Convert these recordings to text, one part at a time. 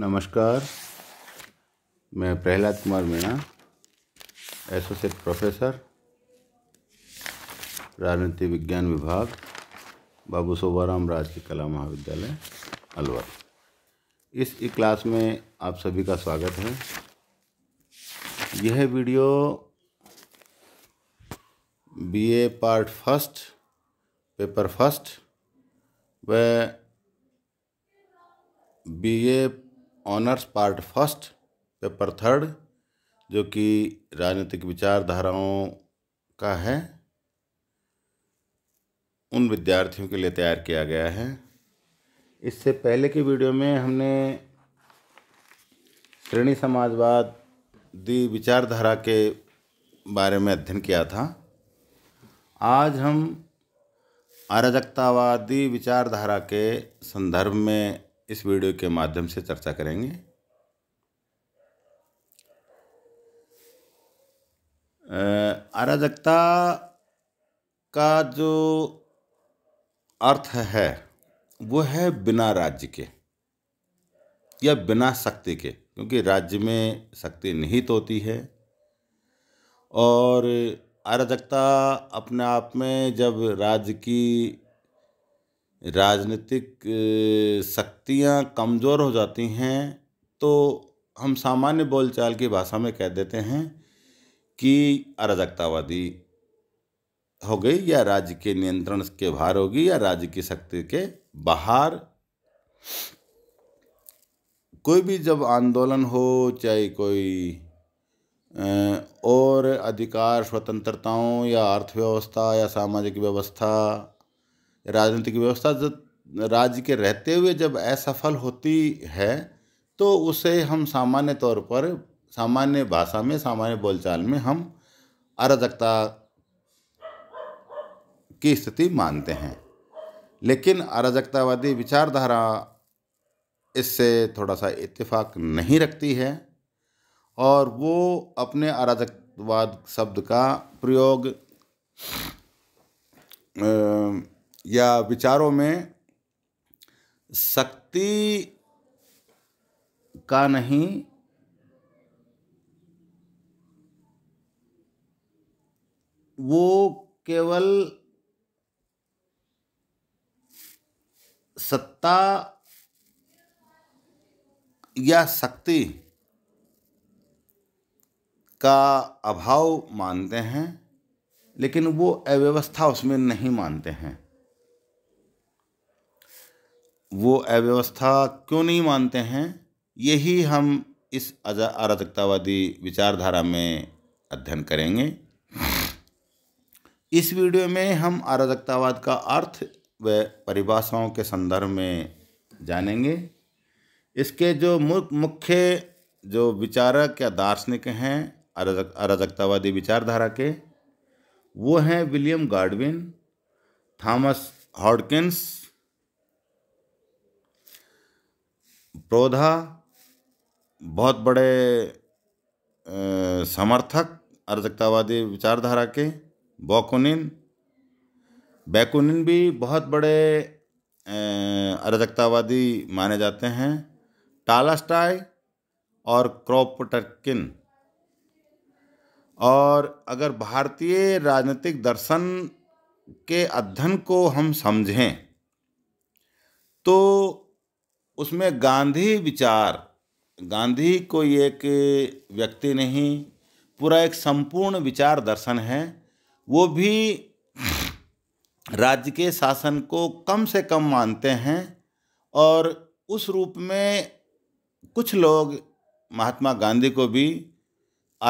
नमस्कार मैं Prahlad Kumar Meena associate professor राजनीति विज्ञान विभाग बाबू शोभाराम राजकीय कला महाविद्यालय अलवर इस क्लास में आप सभी का स्वागत है यह video BA part first paper first व BA honours part first paper third जो कि राजनीतिक विचारधाराओं का है उन विद्यार्थियों के लिए तैयार किया गया है इससे पहले की वीडियो में हमने श्रेणी समाजवाद दी विचारधारा के बारे में अध्ययन किया था आज हम अराजकतावादी विचारधारा के संदर्भ में इस वीडियो के माध्यम से चर्चा करेंगे अराजकता का जो अर्थ है वो है बिना राज्य के या बिना शक्ति के क्योंकि राज्य में शक्ति निहित होती है और अराजकता अपने आप में जब राज्य की राजनीतिक शक्तियाँ कमज़ोर हो जाती हैं तो हम सामान्य बोलचाल की भाषा में कह देते हैं कि अराजकतावादी हो गई या राज्य के नियंत्रण के बाहर होगी या राज्य की शक्ति के बाहर कोई भी जब आंदोलन हो चाहे कोई और अधिकार स्वतंत्रताओं या अर्थव्यवस्था या सामाजिक व्यवस्था राजनीतिक व्यवस्था जब राज्य के रहते हुए जब असफल होती है तो उसे हम सामान्य तौर पर सामान्य भाषा में सामान्य बोलचाल में हम अराजकता की स्थिति मानते हैं लेकिन अराजकतावादी विचारधारा इससे थोड़ा सा इत्तेफाक नहीं रखती है और वो अपने अराजकवाद शब्द का प्रयोग या विचारों में शक्ति का नहीं वो केवल सत्ता या शक्ति का अभाव मानते हैं लेकिन वो अव्यवस्था उसमें नहीं मानते हैं वो अव्यवस्था क्यों नहीं मानते हैं यही हम इस अराजकतावादी विचारधारा में अध्ययन करेंगे इस वीडियो में हम अराजकतावाद का अर्थ व परिभाषाओं के संदर्भ में जानेंगे इसके जो मुख्य जो विचारक या दार्शनिक हैं अराजकतावादी विचारधारा के वो हैं विलियम गार्डविन थॉमस हॉडकिंस प्रोधा बहुत बड़े समर्थक अराजकतावादी विचारधारा के बॉकुनिन बैकुनिन भी बहुत बड़े अराजकतावादी माने जाते हैं टालास्टाई और क्रोपटकिन और अगर भारतीय राजनीतिक दर्शन के अध्ययन को हम समझें तो उसमें गांधी विचार गांधी कोई एक व्यक्ति नहीं पूरा एक संपूर्ण विचार दर्शन है वो भी राज्य के शासन को कम से कम मानते हैं और उस रूप में कुछ लोग महात्मा गांधी को भी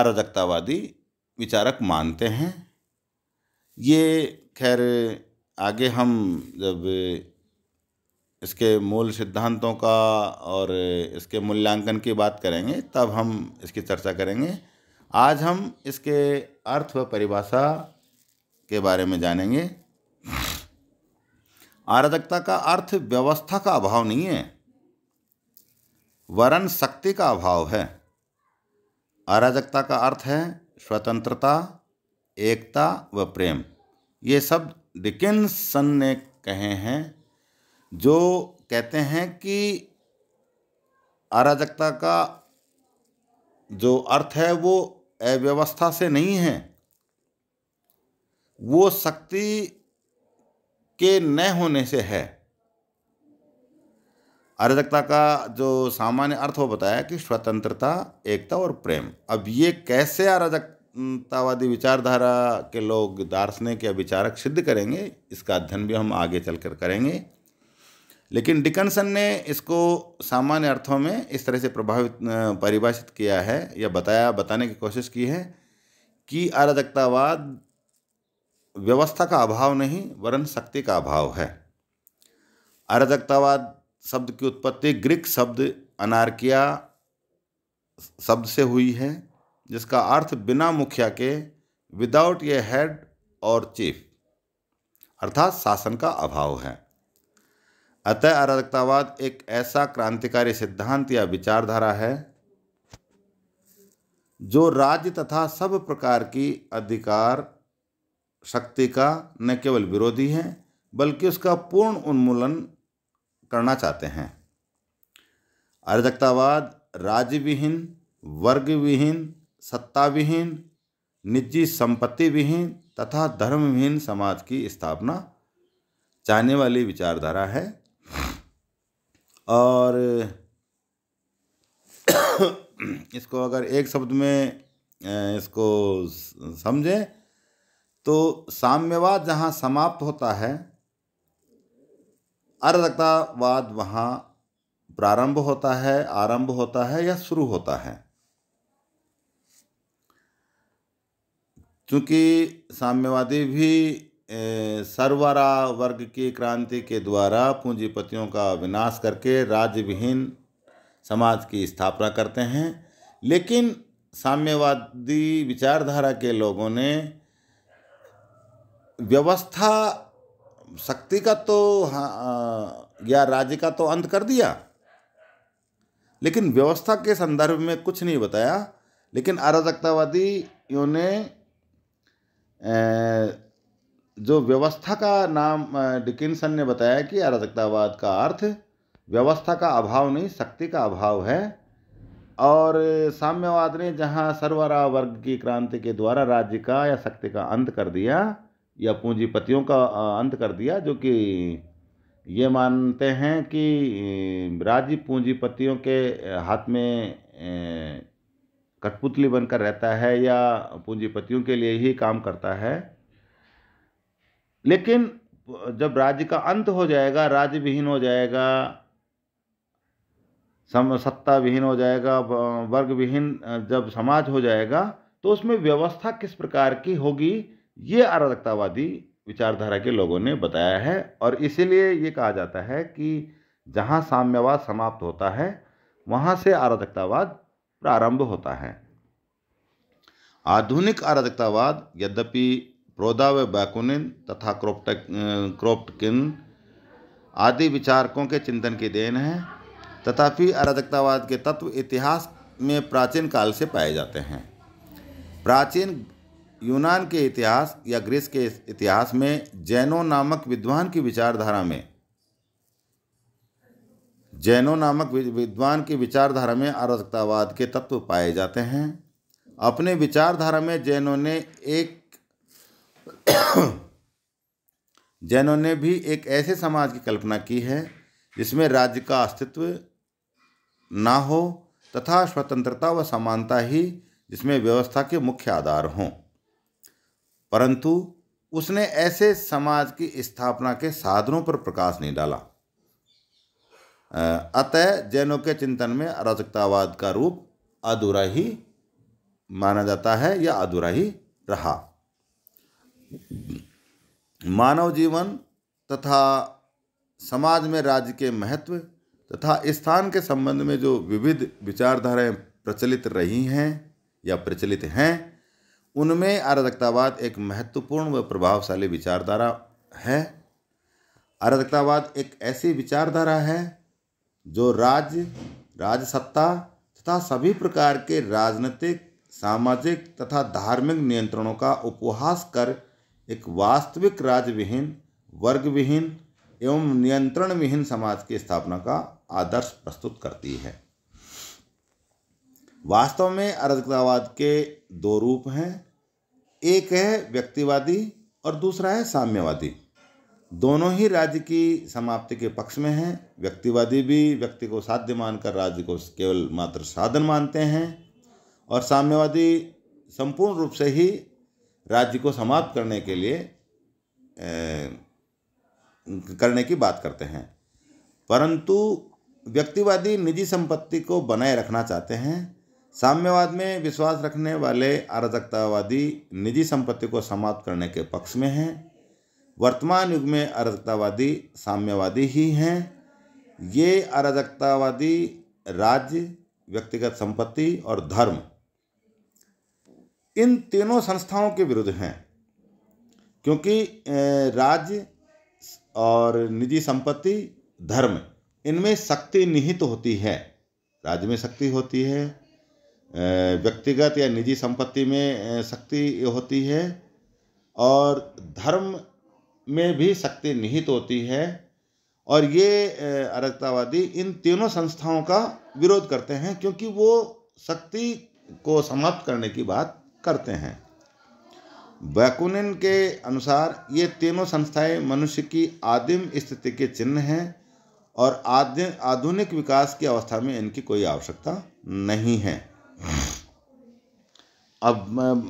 आराधकतावादी विचारक मानते हैं ये खैर आगे हम जब इसके मूल सिद्धांतों का और इसके मूल्यांकन की बात करेंगे तब हम इसकी चर्चा करेंगे आज हम इसके अर्थ व परिभाषा के बारे में जानेंगे आराधकता का अर्थ व्यवस्था का अभाव नहीं है वरण शक्ति का अभाव है अराजकता का अर्थ है स्वतंत्रता एकता व प्रेम ये सब डिकिन्सन ने कहे हैं जो कहते हैं कि अराजकता का जो अर्थ है वो अव्यवस्था से नहीं है वो शक्ति के न होने से है अराजकता का जो सामान्य अर्थ वो बताया कि स्वतंत्रता एकता और प्रेम अब ये कैसे अराजकतावादी विचारधारा के लोग दार्शनिक या विचारक सिद्ध करेंगे इसका अध्ययन भी हम आगे चलकर करेंगे लेकिन डिकनसन ने इसको सामान्य अर्थों में इस तरह से प्रभावित परिभाषित किया है या बताया बताने की कोशिश की है कि अराजकतावाद व्यवस्था का अभाव नहीं वरन शक्ति का अभाव है अराजकतावाद शब्द की उत्पत्ति ग्रीक शब्द अनारकिया शब्द से हुई है जिसका अर्थ बिना मुखिया के विदाउट ए हेड और चीफ अर्थात शासन का अभाव है अतः अराजकतावाद एक ऐसा क्रांतिकारी सिद्धांत या विचारधारा है जो राज्य तथा सब प्रकार की अधिकार शक्ति का न केवल विरोधी है बल्कि उसका पूर्ण उन्मूलन करना चाहते हैं अराजकतावाद राज्य विहीन वर्ग विहीन सत्ता विहीन निजी संपत्ति विहीन तथा धर्मविहीन समाज की स्थापना चाहने वाली विचारधारा है और इसको अगर एक शब्द में इसको समझें तो साम्यवाद जहाँ समाप्त होता है अर्धकतावाद वहाँ प्रारंभ होता है आरंभ होता है या शुरू होता है क्योंकि साम्यवादी भी सरवरा वर्ग की क्रांति के द्वारा पूंजीपतियों का विनाश करके राज्य विहीन समाज की स्थापना करते हैं लेकिन साम्यवादी विचारधारा के लोगों ने व्यवस्था शक्ति का तो हाँ या राज्य का तो अंत कर दिया लेकिन व्यवस्था के संदर्भ में कुछ नहीं बताया लेकिन अराजकतावादियों ने जो व्यवस्था का नाम डिकिंसन ने बताया कि अराजकतावाद का अर्थ व्यवस्था का अभाव नहीं शक्ति का अभाव है और साम्यवाद ने जहाँ सरवरा वर्ग की क्रांति के द्वारा राज्य का या शक्ति का अंत कर दिया या पूंजीपतियों का अंत कर दिया जो कि ये मानते हैं कि राज्य पूंजीपतियों के हाथ में कठपुतली बनकर रहता है या पूंजीपतियों के लिए ही काम करता है लेकिन जब राज्य का अंत हो जाएगा राज्य विहीन हो जाएगा सम सत्ता विहीन हो जाएगा वर्ग विहीन जब समाज हो जाएगा तो उसमें व्यवस्था किस प्रकार की होगी ये अराजकतावादी विचारधारा के लोगों ने बताया है और इसीलिए ये कहा जाता है कि जहाँ साम्यवाद समाप्त होता है वहाँ से आराधकतावाद प्रारंभ होता है आधुनिक आराधकतावाद यद्यपि रोदा व बैकुनिन तथा क्रोप्ट क्रोप्टकिन आदि विचारकों के चिंतन की देन है तथापि अराजकतावाद के तत्व इतिहास में प्राचीन काल से पाए जाते हैं प्राचीन यूनान के इतिहास या ग्रीस के इतिहास में जैनो नामक विद्वान की विचारधारा में जैनो नामक विद्वान की विचारधारा में अराजकतावाद के तत्व पाए जाते हैं अपने विचारधारा में जैनों ने एक जैनों ने भी एक ऐसे समाज की कल्पना की है जिसमें राज्य का अस्तित्व ना हो तथा स्वतंत्रता व समानता ही जिसमें व्यवस्था के मुख्य आधार हों परंतु उसने ऐसे समाज की स्थापना के साधनों पर प्रकाश नहीं डाला अतः जैनों के चिंतन में अराजकतावाद का रूप अधूरा ही माना जाता है या अधूरा ही रहा मानव जीवन तथा समाज में राज्य के महत्व तथा स्थान के संबंध में जो विविध विचारधाराएं प्रचलित रही हैं या प्रचलित हैं उनमें आराधकतावाद एक महत्वपूर्ण व प्रभावशाली विचारधारा है आराधकतावाद एक ऐसी विचारधारा है जो राज्य राजसत्ता तथा सभी प्रकार के राजनीतिक सामाजिक तथा धार्मिक नियंत्रणों का उपहास कर एक वास्तविक राज्य विहीन वर्ग विहीन एवं नियंत्रण विहीन समाज की स्थापना का आदर्श प्रस्तुत करती है वास्तव में अराजकतावाद के दो रूप हैं एक है व्यक्तिवादी और दूसरा है साम्यवादी दोनों ही राज्य की समाप्ति के पक्ष में हैं व्यक्तिवादी भी व्यक्ति को साध्य मानकर राज्य को केवल मात्र साधन मानते हैं और साम्यवादी संपूर्ण रूप से ही राज्य को समाप्त करने के लिए ए, करने की बात करते हैं परंतु व्यक्तिवादी निजी संपत्ति को बनाए रखना चाहते हैं साम्यवाद में विश्वास रखने वाले अराजकतावादी निजी संपत्ति को समाप्त करने के पक्ष में हैं वर्तमान युग में अराजकतावादी साम्यवादी ही हैं ये अराजकतावादी राज्य व्यक्तिगत संपत्ति और धर्म इन तीनों संस्थाओं के विरुद्ध हैं क्योंकि राज्य और निजी संपत्ति धर्म इनमें शक्ति निहित होती है राज्य में शक्ति होती है व्यक्तिगत या निजी संपत्ति में शक्ति होती है और धर्म में भी शक्ति निहित होती है और ये अरक्तावादी इन तीनों संस्थाओं का विरोध करते हैं क्योंकि वो शक्ति को समाप्त करने की बात करते हैं बैकुनिन के अनुसार ये तीनों संस्थाएं मनुष्य की आदिम स्थिति के चिन्ह हैं और आधुनिक विकास की अवस्था में इनकी कोई आवश्यकता नहीं है अब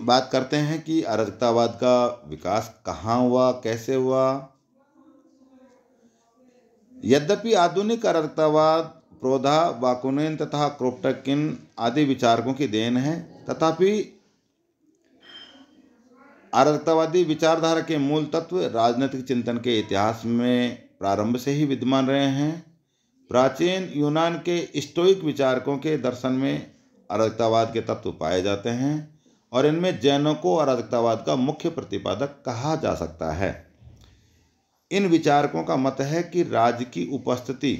बात करते हैं कि अराजकतावाद का विकास कहाँ हुआ कैसे हुआ यद्यपि आधुनिक अराजकतावाद प्रोधा बाकुनेन तथा क्रोप्टकिन आदि विचारकों की देन है तथापि आदर्शतावादी विचारधारा के मूल तत्व राजनीतिक चिंतन के इतिहास में प्रारंभ से ही विद्यमान रहे हैं प्राचीन यूनान के स्टोइक विचारकों के दर्शन में अराजकतावाद के तत्व पाए जाते हैं और इनमें जैनों को अराजकतावाद का मुख्य प्रतिपादक कहा जा सकता है इन विचारकों का मत है कि राज्य की उपस्थिति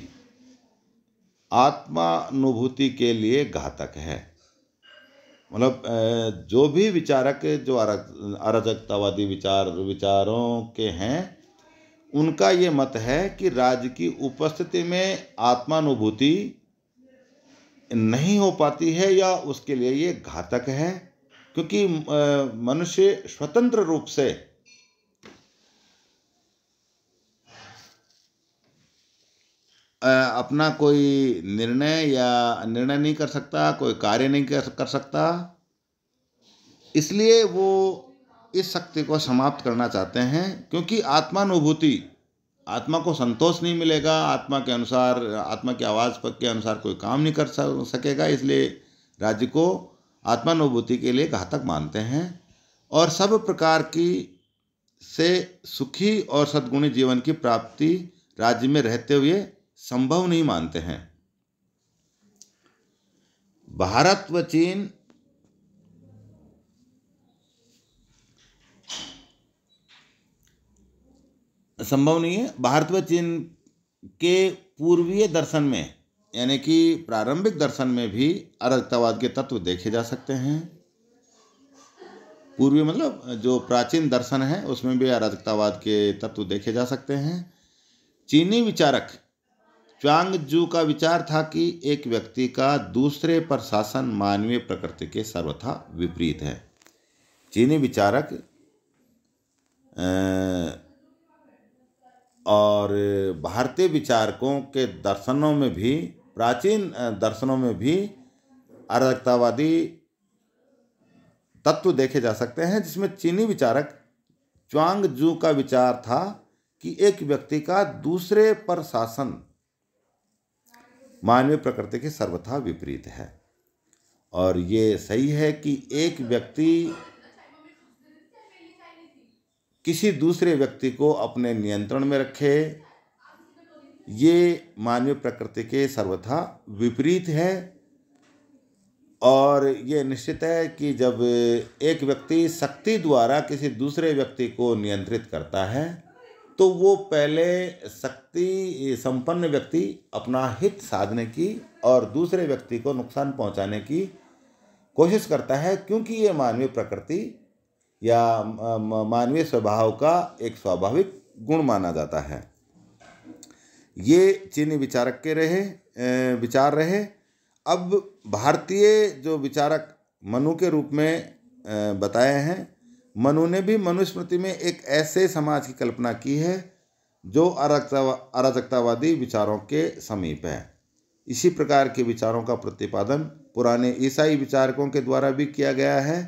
आत्मानुभूति के लिए घातक है मतलब जो भी विचारक जो अराजकतावादी विचार विचारों के हैं उनका ये मत है कि राज्य की उपस्थिति में आत्मानुभूति नहीं हो पाती है या उसके लिए ये घातक है क्योंकि मनुष्य स्वतंत्र रूप से अपना कोई निर्णय या निर्णय नहीं कर सकता कोई कार्य नहीं कर सकता इसलिए वो इस शक्ति को समाप्त करना चाहते हैं क्योंकि आत्मानुभूति आत्मा को संतोष नहीं मिलेगा आत्मा के अनुसार आत्मा की आवाज़ पर के अनुसार कोई काम नहीं कर सकेगा इसलिए राज्य को आत्मानुभूति के लिए घातक मानते हैं और सब प्रकार की से सुखी और सद्गुणी जीवन की प्राप्ति राज्य में रहते हुए संभव नहीं मानते हैं भारत व चीन संभव नहीं है भारत व चीन के पूर्वीय दर्शन में यानी कि प्रारंभिक दर्शन में भी अराजकतावाद के तत्व देखे जा सकते हैं पूर्वी मतलब जो प्राचीन दर्शन है उसमें भी अराजकतावाद के तत्व देखे जा सकते हैं चीनी विचारक च्वांग जू का विचार था कि एक व्यक्ति का दूसरे पर शासन मानवीय प्रकृति के सर्वथा विपरीत है चीनी विचारक और भारतीय विचारकों के दर्शनों में भी प्राचीन दर्शनों में भी अराजकतावादी तत्व देखे जा सकते हैं जिसमें चीनी विचारक च्वांग जू का विचार था कि एक व्यक्ति का दूसरे पर शासन मानवीय प्रकृति के सर्वथा विपरीत है और ये सही है कि एक व्यक्ति किसी दूसरे व्यक्ति को अपने नियंत्रण में रखे ये मानवीय प्रकृति के सर्वथा विपरीत है और ये निश्चित है कि जब एक व्यक्ति शक्ति द्वारा किसी दूसरे व्यक्ति को नियंत्रित करता है तो वो पहले शक्ति संपन्न व्यक्ति अपना हित साधने की और दूसरे व्यक्ति को नुकसान पहुंचाने की कोशिश करता है क्योंकि ये मानवीय प्रकृति या मानवीय स्वभाव का एक स्वाभाविक गुण माना जाता है ये चीनी विचारक के रहे विचार रहे अब भारतीय जो विचारक मनु के रूप में बताए हैं मनु ने भी मनुस्मृति में एक ऐसे समाज की कल्पना की है जो अराजकतावादी विचारों के समीप है इसी प्रकार के विचारों का प्रतिपादन पुराने ईसाई विचारकों के द्वारा भी किया गया है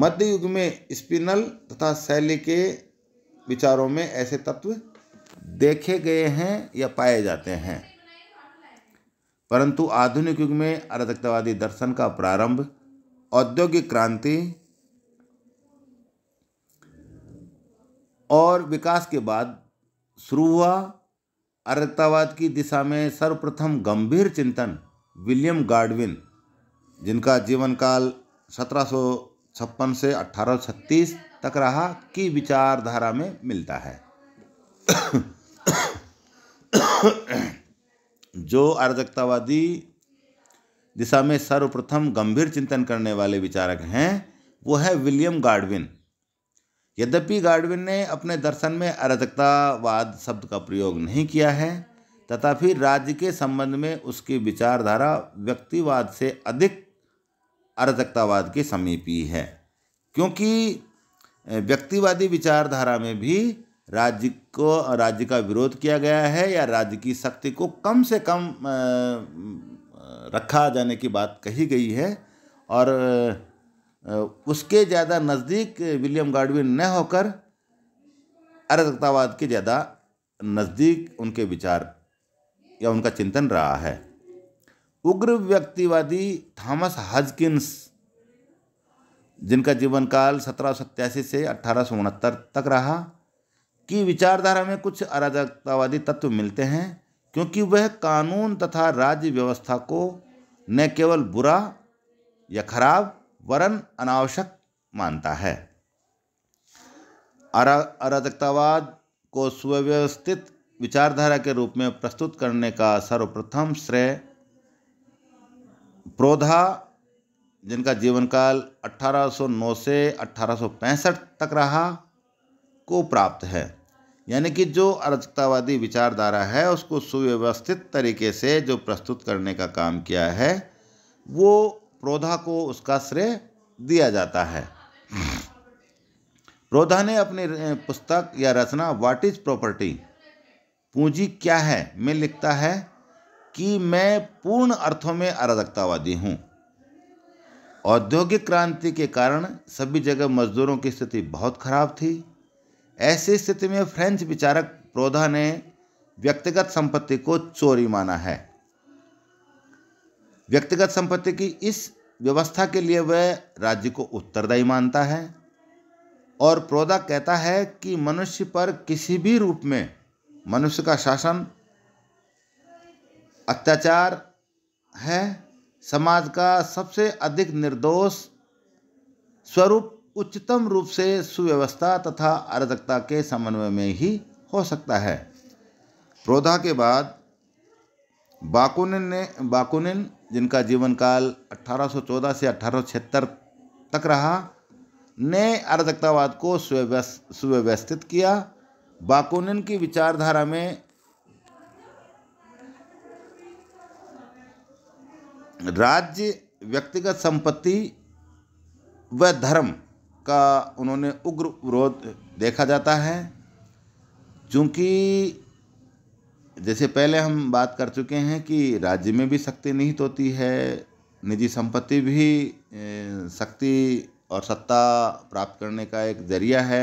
मध्य युग में स्पिनल तथा शैली के विचारों में ऐसे तत्व देखे गए हैं या पाए जाते हैं परंतु आधुनिक युग में अराजकतावादी दर्शन का प्रारंभ औद्योगिक क्रांति और विकास के बाद शुरू हुआ आरक्तावाद की दिशा में सर्वप्रथम गंभीर चिंतन विलियम गार्डविन जिनका जीवन काल सत्रह से 1836 तक रहा की विचारधारा में मिलता है जो अराजकतावादी दिशा में सर्वप्रथम गंभीर चिंतन करने वाले विचारक हैं वो है विलियम गार्डविन यद्यपि गाडविन ने अपने दर्शन में अराजकतावाद शब्द का प्रयोग नहीं किया है तथापि राज्य के संबंध में उसकी विचारधारा व्यक्तिवाद से अधिक अराजकतावाद के समीपी है क्योंकि व्यक्तिवादी विचारधारा में भी राज्य को राज्य का विरोध किया गया है या राज्य की शक्ति को कम से कम रखा जाने की बात कही गई है और उसके ज़्यादा नज़दीक विलियम गाडविन न होकर अराजकतावाद के ज़्यादा नज़दीक उनके विचार या उनका चिंतन रहा है उग्र व्यक्तिवादी थॉमस हजकिंस जिनका जीवन काल सत्रह से अठारह तक रहा की विचारधारा में कुछ अराजकतावादी तत्व मिलते हैं क्योंकि वह कानून तथा राज्य व्यवस्था को न केवल बुरा या खराब वरन अनावश्यक मानता है अराजकतावाद को सुव्यवस्थित विचारधारा के रूप में प्रस्तुत करने का सर्वप्रथम श्रेय प्रोधा जिनका जीवनकाल 1809 से 1865 तक रहा को प्राप्त है यानी कि जो अराजकतावादी विचारधारा है उसको सुव्यवस्थित तरीके से जो प्रस्तुत करने का काम किया है वो प्रोधा को उसका श्रेय दिया जाता है प्रोधा ने अपनी पुस्तक या रचना व्हाट इज प्रॉपर्टी पूंजी क्या है में लिखता है कि मैं पूर्ण अर्थों में अराजकतावादी हूँ औद्योगिक क्रांति के कारण सभी जगह मजदूरों की स्थिति बहुत खराब थी ऐसी स्थिति में फ्रेंच विचारक प्रोधा ने व्यक्तिगत संपत्ति को चोरी माना है व्यक्तिगत संपत्ति की इस व्यवस्था के लिए वह राज्य को उत्तरदायी मानता है और प्रोदा कहता है कि मनुष्य पर किसी भी रूप में मनुष्य का शासन अत्याचार है समाज का सबसे अधिक निर्दोष स्वरूप उच्चतम रूप से सुव्यवस्था तथा अराजकता के समन्वय में ही हो सकता है प्रोधा के बाद बाकुनिन ने बाकुनिन जिनका जीवन काल 1814 से अठारह तक रहा ने अराजकतावाद को सुव्यवस्थित किया बाकुनिन की विचारधारा में राज्य व्यक्तिगत संपत्ति व धर्म का उन्होंने उग्र विरोध देखा जाता है चूँकि जैसे पहले हम बात कर चुके हैं कि राज्य में भी शक्ति निहित होती है निजी संपत्ति भी शक्ति और सत्ता प्राप्त करने का एक जरिया है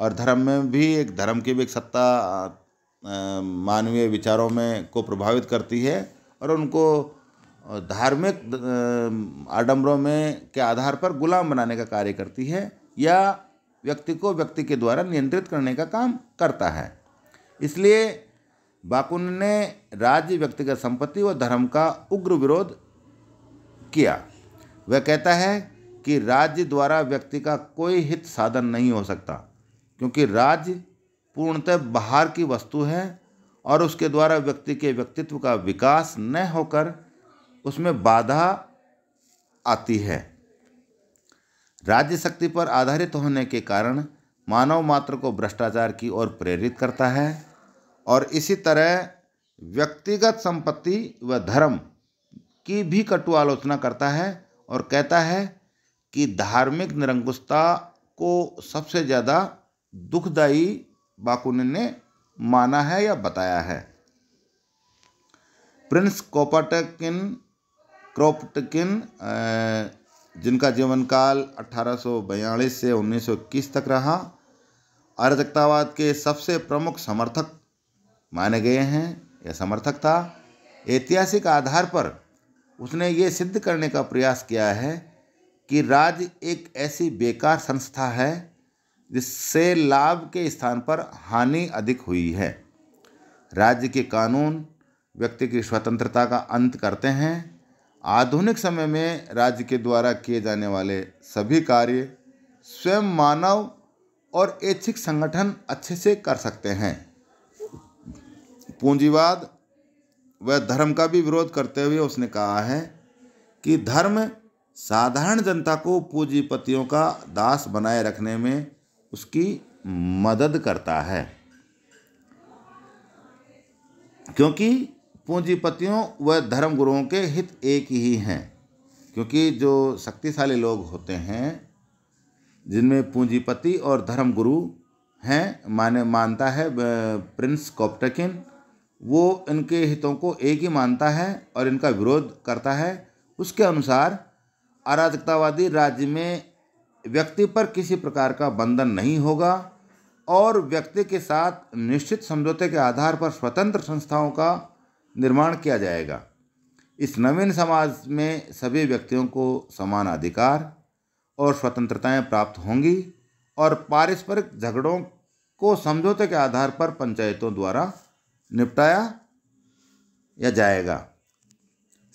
और धर्म में भी एक धर्म की भी एक सत्ता मानवीय विचारों में को प्रभावित करती है और उनको धार्मिक आडम्बरों में के आधार पर गुलाम बनाने का कार्य करती है या व्यक्ति को व्यक्ति के द्वारा नियंत्रित करने का काम करता है इसलिए बाकुन ने राज्य व्यक्तिगत संपत्ति व धर्म का उग्र विरोध किया वह कहता है कि राज्य द्वारा व्यक्ति का कोई हित साधन नहीं हो सकता क्योंकि राज्य पूर्णतः बाहर की वस्तु है और उसके द्वारा व्यक्ति के व्यक्तित्व का विकास न होकर उसमें बाधा आती है राज्य शक्ति पर आधारित होने के कारण मानव मात्र को भ्रष्टाचार की ओर प्रेरित करता है और इसी तरह व्यक्तिगत संपत्ति व धर्म की भी कटु आलोचना करता है और कहता है कि धार्मिक निरंकुशता को सबसे ज़्यादा दुखदायी बाकुन ने माना है या बताया है प्रिंस कोपाटकिन क्रोपटकिन जिनका जीवन काल 1842 से 1921 तक रहा अराजकतावाद के सबसे प्रमुख समर्थक माने गए हैं यह समर्थक था ऐतिहासिक आधार पर उसने ये सिद्ध करने का प्रयास किया है कि राज्य एक ऐसी बेकार संस्था है जिससे लाभ के स्थान पर हानि अधिक हुई है राज्य के कानून व्यक्ति की स्वतंत्रता का अंत करते हैं आधुनिक समय में राज्य के द्वारा किए जाने वाले सभी कार्य स्वयं मानव और ऐच्छिक संगठन अच्छे से कर सकते हैं पूंजीवाद व धर्म का भी विरोध करते हुए उसने कहा है कि धर्म साधारण जनता को पूंजीपतियों का दास बनाए रखने में उसकी मदद करता है क्योंकि पूंजीपतियों व धर्मगुरुओं के हित एक ही हैं क्योंकि जो शक्तिशाली लोग होते हैं जिनमें पूंजीपति और धर्मगुरु हैं माने मानता है प्रिंस कॉप्टकिन वो इनके हितों को एक ही मानता है और इनका विरोध करता है उसके अनुसार अराजकतावादी राज्य में व्यक्ति पर किसी प्रकार का बंधन नहीं होगा और व्यक्ति के साथ निश्चित समझौते के आधार पर स्वतंत्र संस्थाओं का निर्माण किया जाएगा इस नवीन समाज में सभी व्यक्तियों को समान अधिकार और स्वतंत्रताएं प्राप्त होंगी और पारस्परिक झगड़ों को समझौते के आधार पर पंचायतों द्वारा निपटाया या जाएगा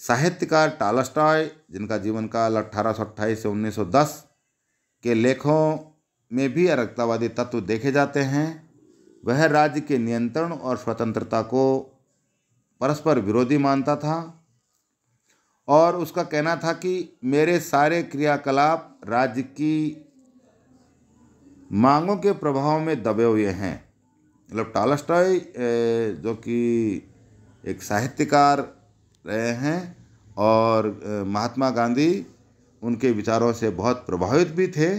साहित्यकार टालस्टॉय जिनका जीवन काल अट्ठारह से 1910 के लेखों में भी अरक्तावादी तत्व देखे जाते हैं वह राज्य के नियंत्रण और स्वतंत्रता को परस्पर विरोधी मानता था और उसका कहना था कि मेरे सारे क्रियाकलाप राज्य की मांगों के प्रभाव में दबे हुए हैं मतलब टालस्टॉय जो कि एक साहित्यकार रहे हैं और महात्मा गांधी उनके विचारों से बहुत प्रभावित भी थे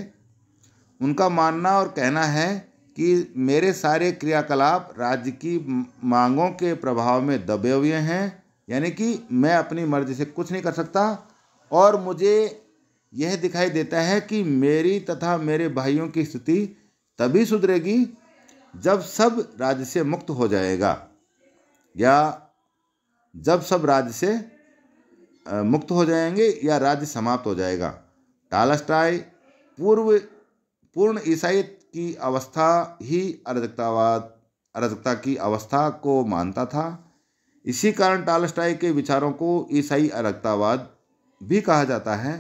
उनका मानना और कहना है कि मेरे सारे क्रियाकलाप राज्य की मांगों के प्रभाव में दबे हुए हैं यानी कि मैं अपनी मर्जी से कुछ नहीं कर सकता और मुझे यह दिखाई देता है कि मेरी तथा मेरे भाइयों की स्थिति तभी सुधरेगी जब सब राज्य से मुक्त हो जाएगा या जब सब राज्य से मुक्त हो जाएंगे या राज्य समाप्त हो जाएगा टालस्टाई पूर्व पूर्ण ईसाई की अवस्था ही अराजकतावाद अराजकता की अवस्था को मानता था इसी कारण टालस्टाई के विचारों को ईसाई अराजकतावाद भी कहा जाता है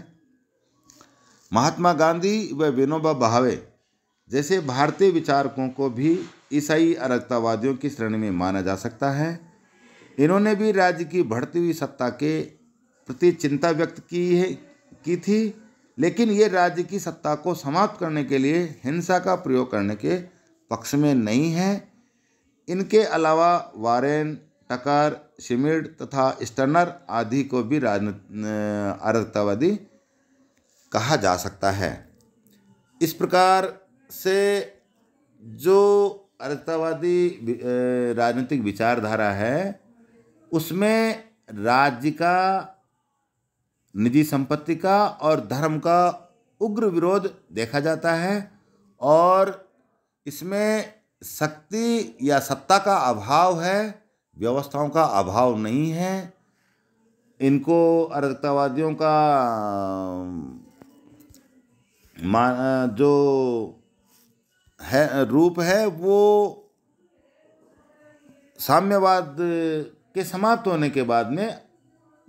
महात्मा गांधी व विनोबा भावे जैसे भारतीय विचारकों को भी ईसाई अराजकतावादियों की श्रेणी में माना जा सकता है इन्होंने भी राज्य की बढ़ती हुई सत्ता के प्रति चिंता व्यक्त की है की थी लेकिन ये राज्य की सत्ता को समाप्त करने के लिए हिंसा का प्रयोग करने के पक्ष में नहीं है इनके अलावा वारेन टकर शिमिड तथा स्टर्नर आदि को भी राजनीति कहा जा सकता है इस प्रकार से जो अराजकतावादी राजनीतिक विचारधारा है उसमें राज्य का निजी संपत्ति का और धर्म का उग्र विरोध देखा जाता है और इसमें शक्ति या सत्ता का अभाव है व्यवस्थाओं का अभाव नहीं है इनको अराजकतावादियों का मान जो है रूप है वो साम्यवाद के समाप्त होने के बाद में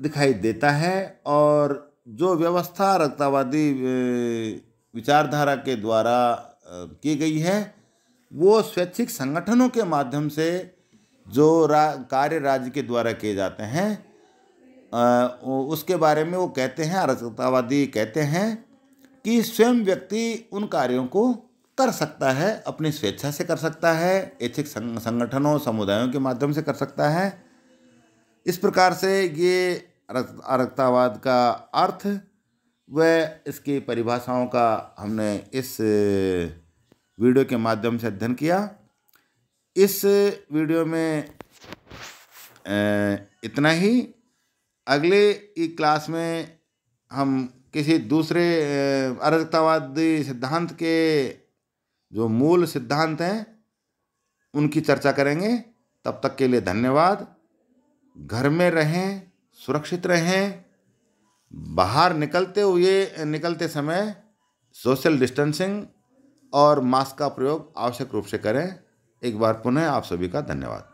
दिखाई देता है और जो व्यवस्था रक्तावादी विचारधारा के द्वारा की गई है वो स्वैच्छिक संगठनों के माध्यम से जो रा, कार्य राज्य के द्वारा किए जाते हैं आ, उसके बारे में वो कहते हैं अराजकतावादी कहते हैं कि स्वयं व्यक्ति उन कार्यों को कर सकता है अपनी स्वेच्छा से कर सकता है एथिक संगठनों समुदायों के माध्यम से कर सकता है इस प्रकार से ये अरक्तावाद का अर्थ व इसकी परिभाषाओं का हमने इस वीडियो के माध्यम से अध्ययन किया इस वीडियो में इतना ही अगले एक क्लास में हम किसी दूसरे अरक्तावादी सिद्धांत के जो मूल सिद्धांत हैं उनकी चर्चा करेंगे तब तक के लिए धन्यवाद घर में रहें सुरक्षित रहें बाहर निकलते हुए निकलते समय सोशल डिस्टेंसिंग और मास्क का प्रयोग आवश्यक रूप से करें एक बार पुनः आप सभी का धन्यवाद